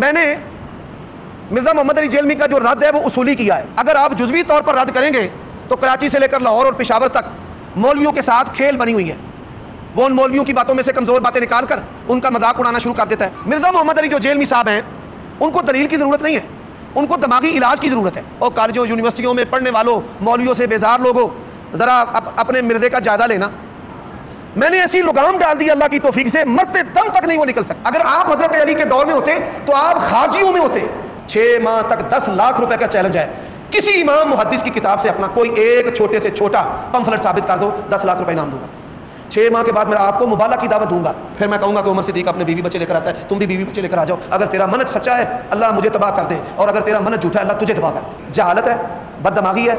मैंने मिर्ज़ा मोहम्मद अली जेलमी का जो रद्द है वो उसूली किया है अगर आप जुजवी तौर पर रद्द करेंगे तो कराची से लेकर लाहौर और पिशावर तक मौलवियों के साथ खेल बनी हुई है वो उन मौलवियों की बातों में से कमज़ोर बातें निकाल कर उनका मजाक उड़ाना शुरू कर देता है मिर्ज़ा मोहम्मद अली जो जेलमी साहब हैं उनको दलील की ज़रूरत नहीं है उनको दिमागी इलाज की ज़रूरत है और कॉलेजों यूनिवर्सिटियों में पढ़ने वालों मौलवियों से बेजार लोगों ज़रा अपने मिर्ज़े का जायदा लेना मैंने ऐसी लुगाम डाल दी अल्लाह की तोफीक से मरते दम तक नहीं वो निकल सकता अगर आप हजरत अली के दौर में होते तो आप खारजियों में होते छह माह तक दस लाख रुपए का चैलेंज है किसी इमाम मुहदस की किताब से अपना कोई एक छोटे से छोटा पंफलट साबित कर दो दस लाख रुपए इनाम दूंगा छह माह के बाद मैं आपको मुबालक की दावत दूंगा फिर मैं कहूंगा कि उमर सिद्दीक अपने बीवी बच्चे लेकर आता है तुम भी बीवी बच्चे लेकर आ जाओ अगर तेरा मन सच्चा है अल्लाह मुझे तबाह कर दे और अगर तेरा मनत झूठा है अल्लाह तुझे तबाह कर दे जहालत है बददमागी है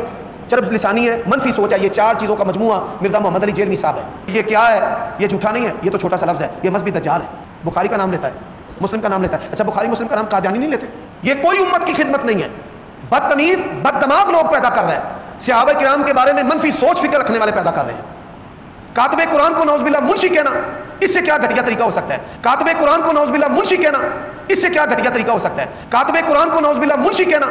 चरब्स लिसानी है मनफी सोच है ये चार चीज़ों का मजमू मिर्जा मोहम्मद अली जेलमी साहब है ये क्या है ये झूठा नहीं है ये तो छोटा सा लफ्ज़ है ये मजबी दजाल है बुखारी का नाम लेता है मुस्लिम का नाम लेता है अच्छा बुखारी मुस्लिम का नाम काजानी नहीं लेते ये कोई उम्मत की खिदमत नहीं है बदतमीज़ बदतमाग लोग पैदा कर रहे हैं सियाब कराम के बारे में मनफी सोच फिक्र रखने वाले पैदा कर रहे हैं कातब कुरान को नौजबिल्ला मुंशी कहना इससे क्या घटिया तरीका हो सकता है कातब कुरान को नौजबिल्ला मुंशी कहना इससे क्या घटिया तरीका हो सकता है कातब कुरान को नौजबिल्ला मुंशी कहना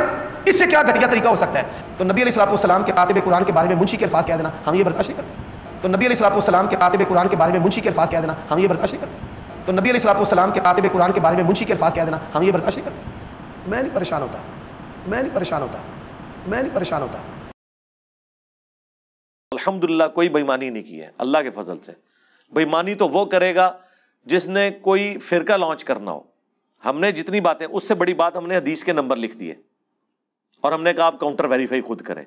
इससे क्या घटिया तरीका हो सकता है तो नबी सलाम के कातिब कुरान के बारे में मुंशी के अल्फाज कह देना हम ये बर्दाश्त नहीं करते तो नबी सलाम के कातिब कुरान के बारे में मुंशी के अल्फाज कह देना हम ये बर्दाश्त नहीं करते तो नबी सलाम के कातिब कुरान के बारे में मुंशी के अल्फाज कह देना हम ये बर्दाश्त नहीं करते मैं नहीं परेशान होता मैं नहीं परेशान होता मैं नहीं परेशान होता अलहमदिल्ला कोई बेईमानी नहीं की है अल्लाह के फजल से बेईमानी तो वो करेगा जिसने कोई फ़िरका लॉन्च करना हो हमने जितनी बातें उससे बड़ी बात हमने हदीस के नंबर लिख दिए और हमने कहा आप काउंटर वेरीफाई खुद करें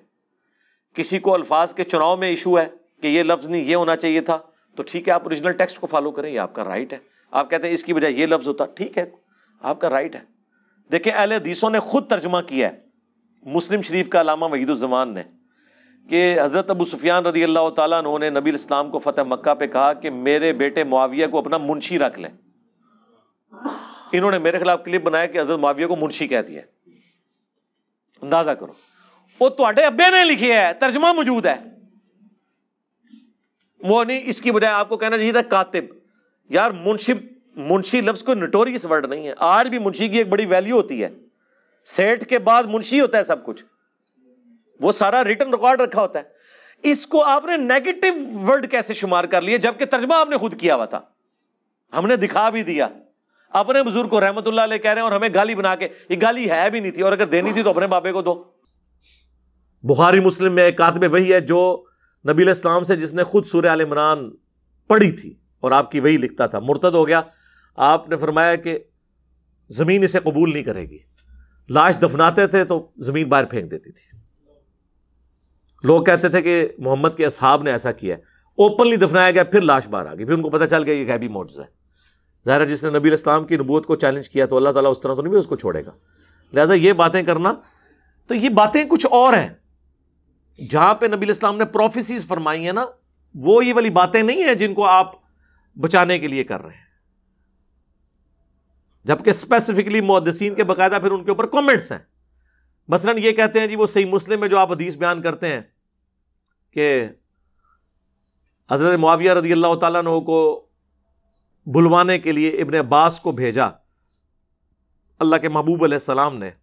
किसी को अल्फाज के चुनाव में इशू है कि ये लफ्ज़ नहीं ये होना चाहिए था तो ठीक है आप ओरिजिनल टेक्स्ट को फॉलो करें ये आपका राइट है आप कहते हैं इसकी बजाय ये लफ्ज़ होता ठीक है आपका राइट है देखिए अहल हदीसों ने खुद तर्जमा किया है मुस्लिम शरीफ का अलामा वहीदुलजमान ने कि हज़रत अबू सुफियान रदी अल्लाह तु ने नबी इस्लाम को फतेह मक्का पे कहा कि मेरे बेटे मुआविया को अपना मुंशी रख लें इन्होंने मेरे खिलाफ क्लिप बनाया कि हज़रत मुआविया को मुंशी कह दिया करो वो तो अबे ਅੱਬੇ ने ਲਿਖਿਆ है तर्जमा मौजूद है वो नहीं इसकी बजाय आपको कहना चाहिए था कातिब यार मुंशी मुंशी लफ्ज कोई नटोरियस वर्ड नहीं है आज भी मुंशी की एक बड़ी वैल्यू होती है सेठ के बाद मुंशी होता है सब कुछ वो सारा रिटर्न रिकॉर्ड रखा होता है इसको आपने नेगेटिव वर्ड कैसे शुमार कर लिए जबकि तर्जमा आपने खुद किया हुआ था हमने दिखा भी दिया अपने बुजुर्ग को रहमतुल्ला ले कह रहे हैं और हमें गाली बना के ये गाली है भी नहीं थी और अगर देनी थी तो अपने बाबे को दो बुखारी मुस्लिम में एक आदमी वही है जो नबी इस्लाम से जिसने खुद सूर्य आल इमरान पढ़ी थी और आपकी वही लिखता था मुर्तद हो गया आपने फरमाया कि ज़मीन इसे कबूल नहीं करेगी लाश दफनाते थे तो ज़मीन बाहर फेंक देती थी लोग कहते थे कि मोहम्मद के असहाब ने ऐसा किया ओपनली दफनाया गया फिर लाश बाहर आ गई फिर उनको पता चल गया ये गैबी मोड्स है ज़ाहिर जिसने नबी इस्लाम की नबूत को चैलेंज किया तो अल्लाह ताला उस तरह तो नहीं भी उसको छोड़ेगा लिहाजा ये बातें करना तो ये बातें कुछ और हैं जहाँ पे नबी इस्लाम ने प्रोफेसीज फरमाई हैं ना वो ये वाली बातें नहीं हैं जिनको आप बचाने के लिए कर रहे हैं जबकि स्पेसिफिकली मुहदसिन के बाकायदा फिर उनके ऊपर कॉमेंट्स हैं मसलन ये कहते हैं जी वो सही मुस्लिम में जो आप हदीस बयान करते हैं कि हज़रत मुआविया रजी अल्लाह तु को बुलवाने के लिए इबन अब्बास को भेजा अल्लाह के महबूब सलाम ने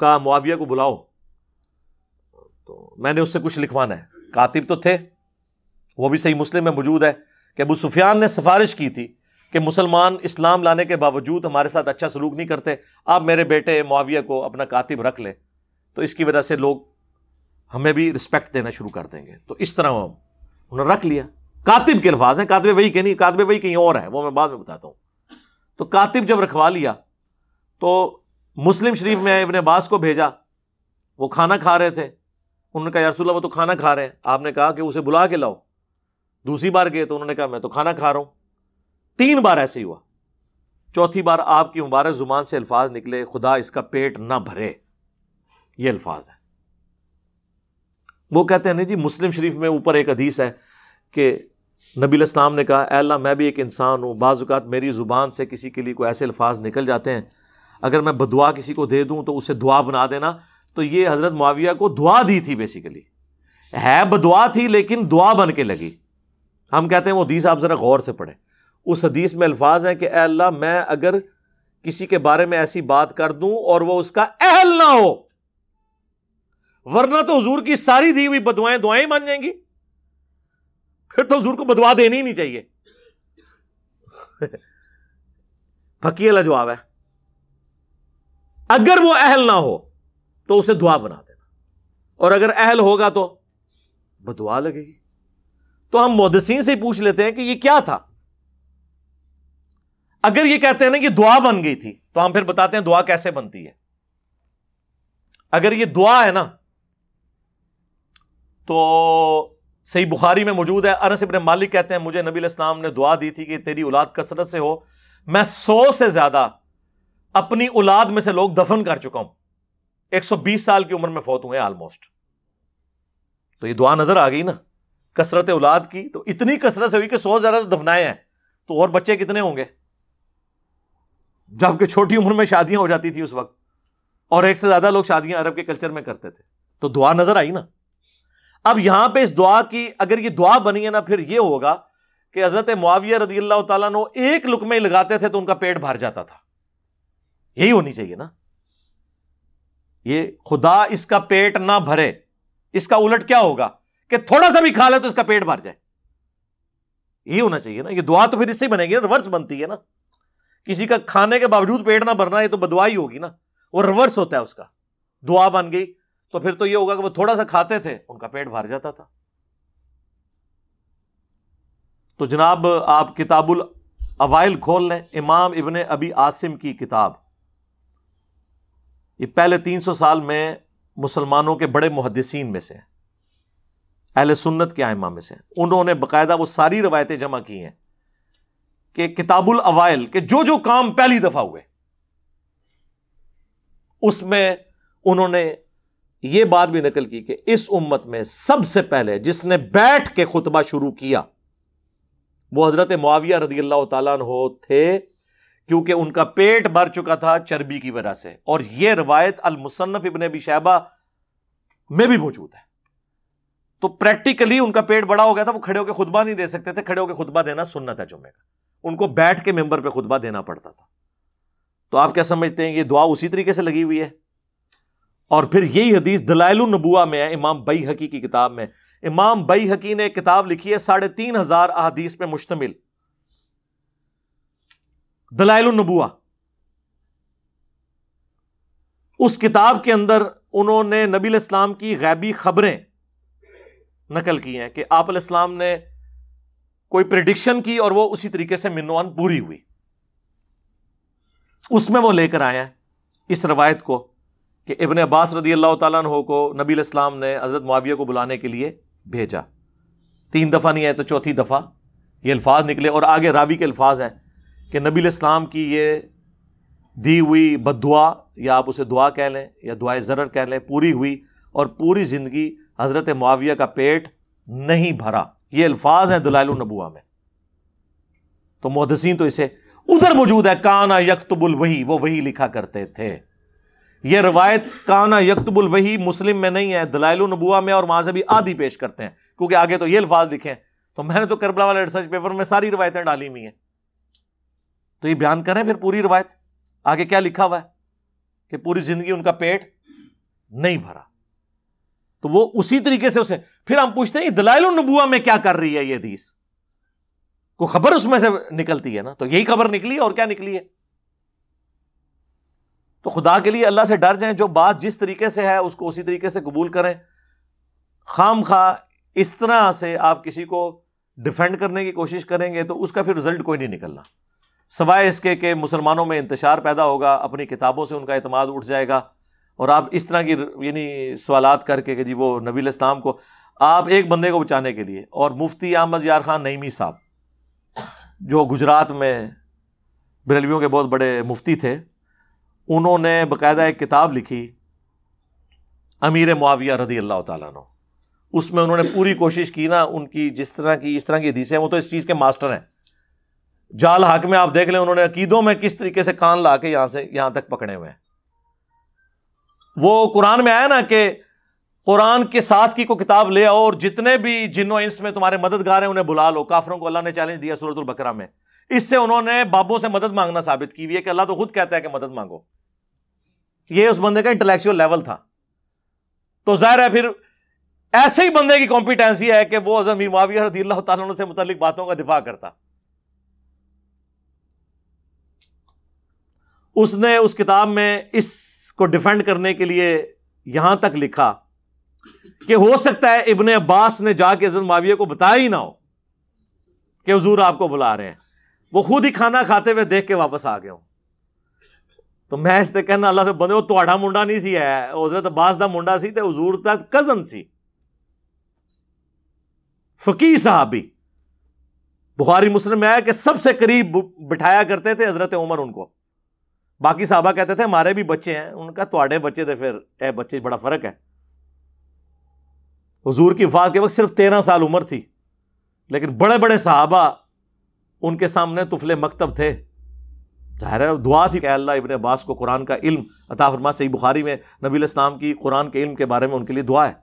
कहा मुआविया को बुलाओ तो मैंने उससे कुछ लिखवाना है कातिब तो थे वो भी सही मुस्लिम में मौजूद है कि अबू सुफियान ने सिफारिश की थी कि मुसलमान इस्लाम लाने के बावजूद हमारे साथ अच्छा सलूक नहीं करते आप मेरे बेटे मुआविया को अपना कातिब रख लें तो इसकी वजह से लोग हमें भी रिस्पेक्ट देना शुरू कर देंगे तो इस तरह उन्होंने रख लिया कातिब के अल्फाज हैं कातबे वही कहीं कातबे वही कहीं और है वो मैं बाद में बताता हूं तो कातिब जब रखवा लिया तो मुस्लिम शरीफ में इबन अब्बास को भेजा वो खाना खा रहे थे उन्होंने कहा यारसोल्ला वो तो खाना खा रहे हैं आपने कहा कि उसे बुला के लाओ दूसरी बार गए तो उन्होंने कहा मैं तो खाना खा रहा हूं तीन बार ऐसे ही हुआ चौथी बार आपकी मुबारक जुबान से अल्फाज निकले खुदा इसका पेट ना भरे ये अल्फाज है वो कहते हैं नहीं जी मुस्लिम शरीफ में ऊपर एक हदीस है कि नबी इस्लाम ने कहा अल्लाह मैं भी एक इंसान हूँ बाज़ात मेरी ज़ुबान से किसी के लिए कोई ऐसे अल्फाज निकल जाते हैं अगर मैं बदुआ किसी को दे दूँ तो उसे दुआ बना देना तो ये हज़रत माविया को दुआ दी थी बेसिकली है बदुआ थी लेकिन दुआ बन के लगी हम कहते हैं वो हदीस आप ज़रा गौर से पढ़ें उस हदीस में अल्फाज हैं कि अल्लाह मैं अगर किसी के बारे में ऐसी बात कर दूं और वह उसका अहल ना हो वरना तो हजूर की सारी दी हुई बदुआएं दुआएं बन जाएंगी फिर तो हजूर को बदवा देनी ही नहीं चाहिए फकी वाला जवाब है अगर वो अहल ना हो तो उसे दुआ बना देना और अगर अहल होगा तो बदवा लगेगी तो हम मोदसिन से पूछ लेते हैं कि ये क्या था अगर ये कहते हैं ना कि दुआ बन गई थी तो हम फिर बताते हैं दुआ कैसे बनती है अगर ये दुआ है ना तो सही बुखारी में मौजूद है अनस इबन मालिक कहते हैं मुझे नबी इस्लाम ने दुआ दी थी कि तेरी औलाद कसरत से हो मैं सौ से ज्यादा अपनी औलाद में से लोग दफन कर चुका हूं एक सौ बीस साल की उम्र में फौत हुए ऑलमोस्ट तो ये दुआ नजर आ गई ना कसरत औलाद की तो इतनी कसरत से हुई कि सौ ज्यादा तो दफनाए हैं तो और बच्चे कितने होंगे जबकि छोटी उम्र में शादियां हो जाती थी उस वक्त और एक से ज्यादा लोग शादियां अरब के कल्चर में करते थे तो दुआ नजर आई ना अब यहां पर इस दुआ की अगर ये दुआ बनी है ना फिर यह होगा कि हजरत मुआविया रदी अल्लाह तु एक लुक में लगाते थे तो उनका पेट भर जाता था यही होनी चाहिए ना ये खुदा इसका पेट ना भरे इसका उलट क्या होगा कि थोड़ा सा भी खा ले तो इसका पेट भर जाए यही होना चाहिए ना ये दुआ तो फिर इससे ही बनेगी ना रिवर्स बनती है ना किसी का खाने के बावजूद पेट ना भरना ये तो बदवा ही होगी ना वो रिवर्स होता है उसका दुआ बन गई तो फिर तो ये होगा कि वो थोड़ा सा खाते थे उनका पेट भर जाता था तो जनाब आप किताबुल अवाइल खोल लें इमाम इबन अबी आसिम की किताब ये पहले 300 साल में मुसलमानों के बड़े मुहदसिन में से अहल सुन्नत के आयमा में से उन्होंने बकायदा वो सारी रवायतें जमा की हैं कि किताबुल अवाइल के जो जो काम पहली दफ़ा हुए उसमें उन्होंने यह बात भी नकल की कि इस उम्मत में सबसे पहले जिसने बैठ के खुतबा शुरू किया वो हजरत मुआविया रदी अल्लाह तहो थे क्योंकि उनका पेट भर चुका था चर्बी की वजह से और यह रवायत मुसन्फ इबन अबी शहबा में भी मौजूद है तो प्रैक्टिकली उनका पेट बड़ा हो गया था वो खड़े होकर खुतबा नहीं दे सकते थे खड़े होकर खुतबा देना सुनना था जुम्मे का उनको बैठ के मेंबर पर खुतबा देना पड़ता था तो आप क्या समझते हैं ये दुआ उसी तरीके से लगी हुई है और फिर यही हदीस दलाइल नबुआ में है इमाम बई हकी की किताब में इमाम बई हकी ने किताब लिखी है साढ़े तीन हजार अदीस पर मुश्तमिल दलाइल नबुआ उस किताब के अंदर उन्होंने नबी इस्लाम की गैबी खबरें नकल की हैं कि आप इस्लाम ने कोई प्रडिक्शन की और वह उसी तरीके से मिनवान पूरी हुई उसमें वो लेकर आए हैं इस रवायत को कि इबन अब्बास रदी अल्लाह तु को नबी इस्लाम ने हज़रत मुआविया को बुलाने के लिए भेजा तीन दफ़ा नहीं आए तो चौथी दफ़ा ये अल्फाज निकले और आगे रावी के अल्फाज हैं कि नबी इस्लाम की ये दी हुई बद दुआ या आप उसे दुआ कह लें या दुआ ज़र्र कह लें पूरी हुई और पूरी ज़िंदगी हज़रत मुआविया का पेट नहीं भरा ये अल्फाज हैं दुलाल नबुआ में तो मुहदसिन तो इसे उधर मौजूद है काना यकतबुल वही वो वही लिखा करते थे यह रवायत काना यकतबुल वही मुस्लिम में नहीं है दलाइल नबुआ में और वहां से भी आधी पेश करते हैं क्योंकि आगे तो ये अल्फाज दिखे हैं तो मैंने तो करबला वाले रिसर्च पेपर में सारी रवायतें डाली हुई हैं तो ये बयान करें फिर पूरी रवायत आगे क्या लिखा हुआ है कि पूरी जिंदगी उनका पेट नहीं भरा तो वो उसी तरीके से उसे फिर हम पूछते हैं दलाइल नबुआ में क्या कर रही है यह हदीस को खबर उसमें से निकलती है ना तो यही खबर निकली और क्या निकली है तो खुदा के लिए अल्लाह से डर जाएं जो बात जिस तरीके से है उसको उसी तरीके से कबूल करें खाम खा इस तरह से आप किसी को डिफेंड करने की कोशिश करेंगे तो उसका फिर रिजल्ट कोई नहीं निकलना सवाए इसके कि मुसलमानों में इंतशार पैदा होगा अपनी किताबों से उनका अतमाद उठ जाएगा और आप इस तरह की यानी सवाल करके कि जी वो नबील इस्लाम को आप एक बंदे को बचाने के लिए और मुफ्ती अहमद यार खान नईमी साहब जो गुजरात में बरेलवियों के बहुत बड़े मुफ्ती थे उन्होंने बकायदा एक किताब लिखी अमीर मुआविया रदी अल्लाह तु उसमें उन्होंने पूरी कोशिश की ना उनकी जिस तरह की इस तरह की हदीसें वो तो इस चीज़ के मास्टर हैं जाल हक में आप देख लें उन्होंने अकीदों में किस तरीके से कान ला के यहाँ से यहाँ तक पकड़े हुए हैं वो कुरान में आया ना कि कुरान के साथ की को किताब ले आओ और जितने भी जिनों इंस में तुम्हारे मददगार हैं उन्हें बुला लो काफरों को अल्लाह ने चैलेंज दिया सूरत बकरा में इससे उन्होंने बाबों से मदद मांगना साबित की हुई है कि अल्लाह तो खुद कहता है कि मदद मांगो ये उस बंदे का इंटेलेक्चुअल लेवल था तो जाहिर है फिर ऐसे ही बंदे की कॉम्पिटेंसी है कि वो हजरत माविया रदी अल्लाह तु से मुतलिक बातों का दिफा करता उसने उस किताब में इसको डिफेंड करने के लिए यहां तक लिखा कि हो सकता है इबन अब्बास ने जाके हजरत माविया को बताया ही ना हो कि हजूर आपको बुला रहे हैं वो खुद ही खाना खाते हुए देख के वापस आ गए हूं तो मैं ਇਸ कहना अल्लाह से ਦੇ ਬੰਦੇ ਉਹ ਤੁਹਾਡਾ ਮੁੰਡਾ ਨਹੀਂ ਸੀ ਹੈ ਹਜ਼ਰਤ ਅਬਾਸ ਦਾ ਮੁੰਡਾ ਸੀ ਤੇ ਹਜ਼ੂਰ ਦਾ ਕਜ਼ਨ ਸੀ फकीर साहबी बुखारी मुस्लिम में कि सबसे करीब बिठाया करते थे हजरत उमर उनको बाकी साहबा कहते थे हमारे भी बच्चे हैं उनका थोड़े बच्चे थे फिर ए बच्चे बड़ा फ़र्क है हजूर की वफात के वक्त सिर्फ तेरह साल उम्र थी लेकिन बड़े बड़े साहबा उनके सामने तुफले मकतब थे जाहिर है दुआ थी क्या अल्लाह इबन अब्बास को कुरान का इल्म अता फरमा सही बुखारी में नबी इस्लाम की कुरान के इल्म के बारे में उनके लिए दुआ है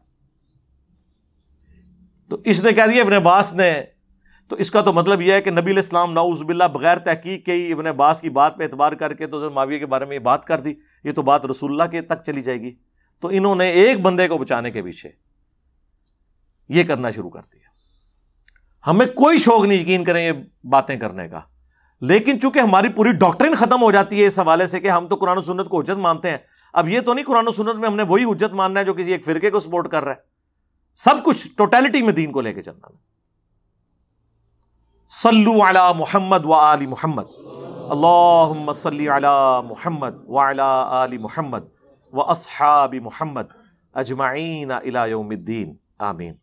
तो इसने कह दिया इबन अब्बास ने तो इसका तो मतलब यह है कि नबी इस्लाम नाउज़बिल्ला बगैर तहकीक के ही इबन अब्बास की बात पर एतबार करके तो माविया के बारे में बात कर दी ये तो बात रसुल्ला के तक चली जाएगी तो इन्होंने एक बंदे को बचाने के पीछे ये करना शुरू कर दिया हमें कोई शौक नहीं यकीन करें ये बातें करने का लेकिन चूंकि हमारी पूरी डॉक्ट्रिन खत्म हो जाती है इस हवाले से कि हम तो कुरान सुनत को हजत मानते हैं अब ये तो नहीं कुरान सुनत में हमने वही हजत मानना है जो किसी एक फिरके को सपोर्ट कर रहा है सब कुछ टोटेलिटी में दीन को लेकर चलना है सल्लु अला मोहम्मद व आली मोहम्मद अल्लाह सल्ली अला मोहम्मद व अला आली मोहम्मद व असहाबी मोहम्मद अजमाइन अला आमीन